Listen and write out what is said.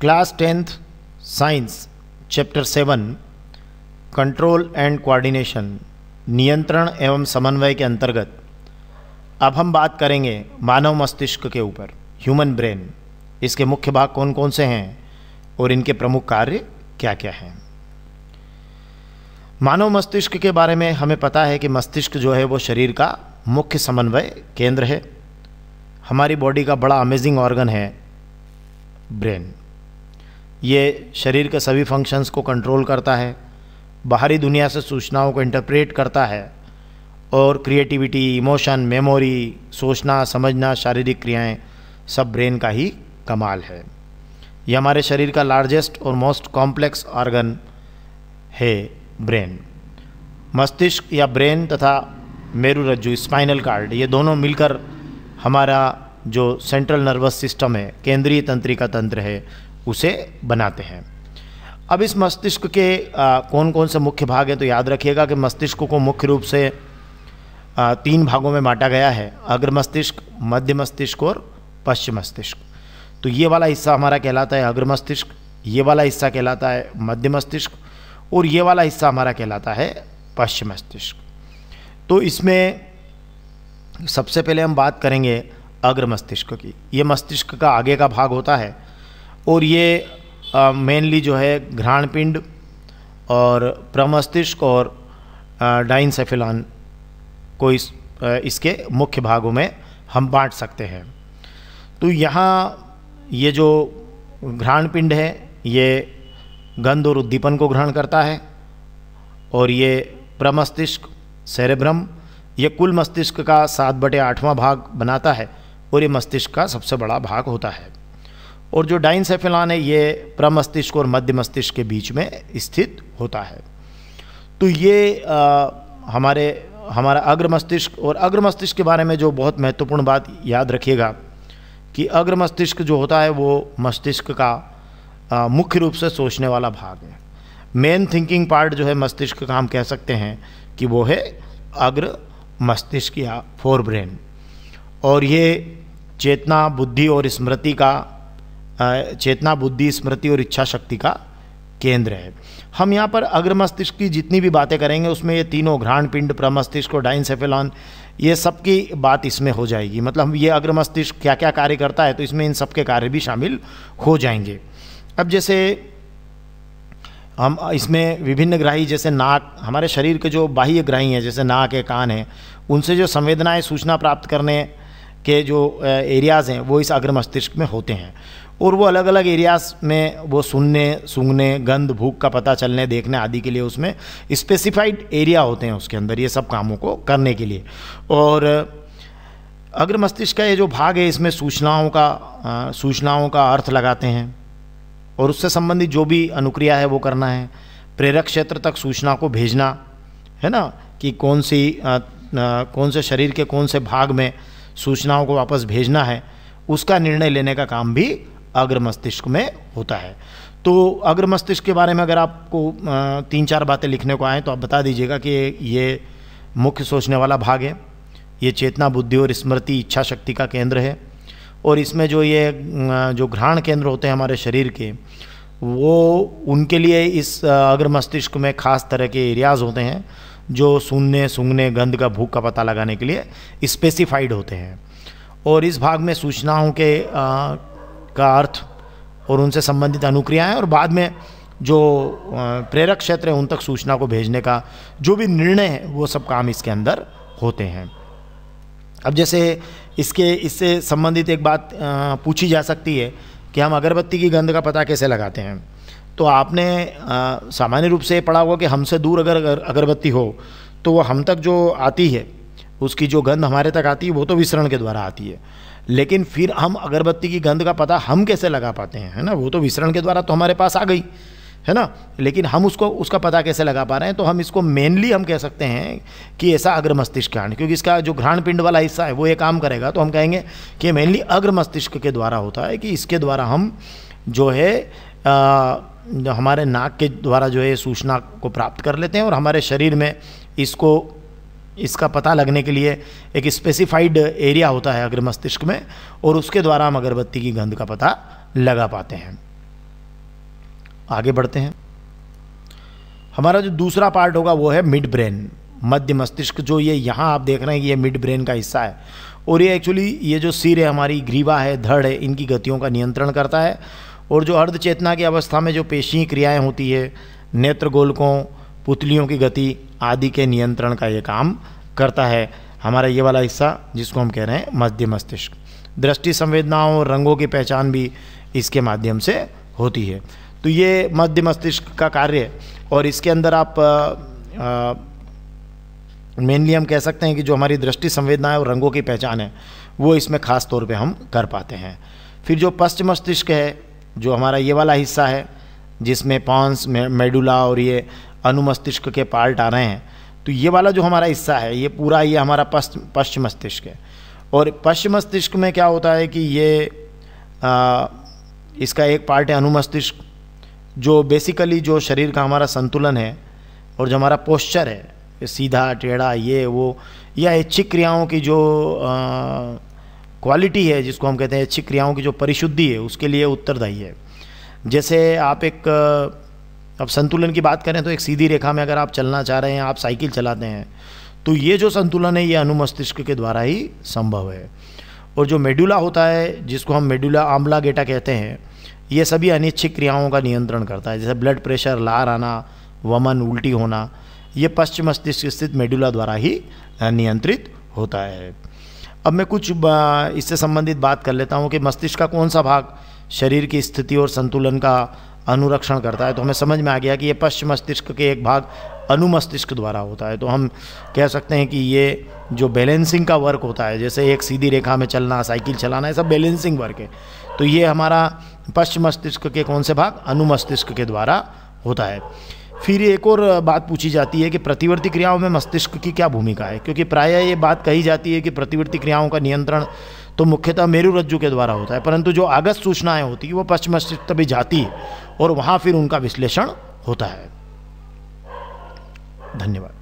class tenth science chapter seven control and coordination नियंत्रण एवं समन्वय के अंतर्गत अब हम बात करेंगे मानव मस्तिष्क के ऊपर ह्यूमन ब्रेन इसके मुख्य भाग कौन कौन से हैं और इनके प्रमुख कार्य क्या क्या हैं मानव मस्तिष्क के बारे में हमें पता है कि मस्तिष्क जो है वो शरीर का मुख्य समन्वय केंद्र है हमारी बॉडी का बड़ा अमेजिंग ऑर्गन है ब्रेन ये शरीर के सभी फंक्शंस को कंट्रोल करता है बाहरी दुनिया से सूचनाओं को इंटरप्रेट करता है और क्रिएटिविटी इमोशन मेमोरी सोचना समझना शारीरिक क्रियाएं सब ब्रेन का ही कमाल है ये हमारे शरीर का लार्जेस्ट और मोस्ट कॉम्प्लेक्स ऑर्गन है ब्रेन मस्तिष्क या ब्रेन तथा मेरु रज्जु स्पाइनल कार्ड ये दोनों मिलकर हमारा जो सेंट्रल नर्वस सिस्टम है केंद्रीय तंत्रिका तंत्र है उसे बनाते हैं अब इस मस्तिष्क के आ, कौन कौन से मुख्य भाग हैं तो याद रखिएगा कि मस्तिष्क को मुख्य रूप से आ, तीन भागों में बांटा गया है अग्र मस्तिष्क मध्य मस्तिष्क और पश्चिम मस्तिष्क तो ये वाला हिस्सा हमारा कहलाता है अग्र मस्तिष्क ये वाला हिस्सा कहलाता है मध्य मस्तिष्क और ये वाला हिस्सा हमारा कहलाता है पश्चिम मस्तिष्क तो इसमें सबसे पहले हम बात करेंगे अग्र मस्तिष्क की ये मस्तिष्क का आगे का भाग होता है और ये मेनली जो है घ्राण पिंड और प्रमस्तिष्क और डाइनसेफिलान को इस आ, इसके मुख्य भागों में हम बांट सकते हैं तो यहाँ ये जो घ्राण पिंड है ये गंध और उद्दीपन को ग्रहण करता है और ये प्रमस्तिष्क सेरेब्रम ये कुल मस्तिष्क का सात बटे आठवां भाग बनाता है और ये मस्तिष्क का सबसे बड़ा भाग होता है और जो डाइनसेफेलान है ये प्रमस्तिष्क और मध्य मस्तिष्क के बीच में स्थित होता है तो ये आ, हमारे हमारा अग्र मस्तिष्क और अग्र मस्तिष्क के बारे में जो बहुत महत्वपूर्ण बात याद रखिएगा कि अग्र मस्तिष्क जो होता है वो मस्तिष्क का मुख्य रूप से सोचने वाला भाग है मेन थिंकिंग पार्ट जो है मस्तिष्क का हम कह सकते हैं कि वो है अग्र मस्तिष्क या फोर ब्रेन और ये चेतना बुद्धि और स्मृति का चेतना बुद्धि स्मृति और इच्छा शक्ति का केंद्र है हम यहाँ पर अग्र मस्तिष्क की जितनी भी बातें करेंगे उसमें ये तीनों घ्राण पिंड प्रमस्तिष्क और डाइनसेफेलॉन ये सब की बात इसमें हो जाएगी मतलब ये अग्र मस्तिष्क क्या क्या कार्य करता है तो इसमें इन सब के कार्य भी शामिल हो जाएंगे अब जैसे हम इसमें विभिन्न ग्राही जैसे नाक हमारे शरीर के जो बाह्य ग्राही हैं जैसे नाक है कान है उनसे जो संवेदनाएं सूचना प्राप्त करने के जो एरियाज़ हैं वो इस अग्र मस्तिष्क में होते हैं और वो अलग अलग एरियाज़ में वो सुनने सूंघने गंध भूख का पता चलने देखने आदि के लिए उसमें स्पेसिफाइड एरिया होते हैं उसके अंदर ये सब कामों को करने के लिए और अग्र मस्तिष्क का ये जो भाग है इसमें सूचनाओं का सूचनाओं का अर्थ लगाते हैं और उससे संबंधित जो भी अनुक्रिया है वो करना है प्रेरक क्षेत्र तक सूचना को भेजना है ना कि कौन सी आ, आ, कौन से शरीर के कौन से भाग में सूचनाओं को वापस भेजना है उसका निर्णय लेने का काम भी अग्र मस्तिष्क में होता है तो अग्र मस्तिष्क के बारे में अगर आपको तीन चार बातें लिखने को आएँ तो आप बता दीजिएगा कि ये मुख्य सोचने वाला भाग है ये चेतना बुद्धि और स्मृति इच्छा शक्ति का केंद्र है और इसमें जो ये जो घ्राण केंद्र होते हैं हमारे शरीर के वो उनके लिए इस अग्र मस्तिष्क में खास तरह के एरियाज़ होते हैं जो सुनने सूंघने गंध का भूख का पता लगाने के लिए स्पेसिफाइड होते हैं और इस भाग में सूचनाओं के आ, का अर्थ और उनसे संबंधित अनुक्रियाएं और बाद में जो प्रेरक क्षेत्र हैं उन तक सूचना को भेजने का जो भी निर्णय है वो सब काम इसके अंदर होते हैं अब जैसे इसके इससे संबंधित एक बात पूछी जा सकती है कि हम अगरबत्ती की गंध का पता कैसे लगाते हैं तो आपने सामान्य रूप से पढ़ा होगा कि हमसे दूर अगर अगरबत्ती हो तो वो हम तक जो आती है उसकी जो गंध हमारे तक आती है वो तो विसरण के द्वारा आती है लेकिन फिर हम अगरबत्ती की गंध का पता हम कैसे लगा पाते हैं है ना वो तो विसरण के द्वारा तो हमारे पास आ गई है ना लेकिन हम उसको उसका पता कैसे लगा पा रहे हैं तो हम इसको मेनली हम कह सकते हैं कि ऐसा अग्र मस्तिष्क कारण क्योंकि इसका जो घ्राण पिंड वाला हिस्सा है वो ये काम करेगा तो हम कहेंगे कि मेनली अग्र मस्तिष्क के द्वारा होता है कि इसके द्वारा हम जो है आ, हमारे नाक के द्वारा जो है सूचना को प्राप्त कर लेते हैं और हमारे शरीर में इसको इसका पता लगने के लिए एक स्पेसिफाइड एरिया होता है अग्र मस्तिष्क में और उसके द्वारा हम अगरबत्ती की गंध का पता लगा पाते हैं आगे बढ़ते हैं हमारा जो दूसरा पार्ट होगा वो है मिड ब्रेन मध्य मस्तिष्क जो ये यहाँ आप देख रहे हैं कि ये मिड ब्रेन का हिस्सा है और ये एक्चुअली ये जो सिर है हमारी ग्रीवा है धड़ है इनकी गतियों का नियंत्रण करता है और जो अर्ध चेतना की अवस्था में जो पेशी क्रियाएं होती है नेत्र गोलकों पुतलियों की गति आदि के नियंत्रण का ये काम करता है हमारा ये वाला हिस्सा जिसको हम कह रहे हैं मध्य मस्तिष्क दृष्टि संवेदनाओं और रंगों की पहचान भी इसके माध्यम से होती है तो ये मध्य मस्तिष्क का कार्य और इसके अंदर आप मेनली हम कह सकते हैं कि जो हमारी दृष्टि संवेदनाएं और रंगों की पहचान है वो इसमें खास तौर पे हम कर पाते हैं फिर जो पश्च मस्तिष्क है जो हमारा ये वाला हिस्सा है जिसमें पॉन्स मेडुला और ये अनुमस्तिष्क के पार्ट आ रहे हैं तो ये वाला जो हमारा हिस्सा है ये पूरा ये हमारा पश्चिम मस्तिष्क है और पश्चिम मस्तिष्क में क्या होता है कि ये आ, इसका एक पार्ट है अनुमस्तिष्क जो बेसिकली जो शरीर का हमारा संतुलन है और जो हमारा पोस्चर है सीधा टेढ़ा ये वो या इच्छिक क्रियाओं की जो आ, क्वालिटी है जिसको हम कहते हैं अच्छी क्रियाओं की जो परिशुद्धि है उसके लिए उत्तरदायी है जैसे आप एक अब संतुलन की बात करें तो एक सीधी रेखा में अगर आप चलना चाह रहे हैं आप साइकिल चलाते हैं तो ये जो संतुलन है ये अनुमस्तिष्क के द्वारा ही संभव है और जो मेडुला होता है जिसको हम मेडुला आमला गेटा कहते हैं ये सभी अनिच्छिक क्रियाओं का नियंत्रण करता है जैसे ब्लड प्रेशर लार आना वमन उल्टी होना ये पश्चिम मस्तिष्क स्थित मेडुला द्वारा ही नियंत्रित होता है अब मैं कुछ इससे संबंधित बात कर लेता हूँ कि मस्तिष्क का कौन सा भाग शरीर की स्थिति और संतुलन का अनुरक्षण करता है तो हमें समझ में आ गया कि ये पश्चिम मस्तिष्क के एक भाग अनुमस्तिष्क द्वारा होता है तो हम कह सकते हैं कि ये जो बैलेंसिंग का वर्क होता है जैसे एक सीधी रेखा में चलना साइकिल चलाना ये सब बैलेंसिंग वर्क है तो ये हमारा पश्चिम मस्तिष्क के कौन से भाग अनुमस्तिष्क के द्वारा होता है फिर एक और बात पूछी जाती है कि प्रतिवर्ती क्रियाओं में मस्तिष्क की क्या भूमिका है क्योंकि प्रायः ये बात कही जाती है कि प्रतिवर्ती क्रियाओं का नियंत्रण तो मुख्यतः मेरु रज्जु के द्वारा होता है परंतु जो आगस्त सूचनाएं होती है वो पश्चिम मस्तिष्क भी जाती है और वहाँ फिर उनका विश्लेषण होता है धन्यवाद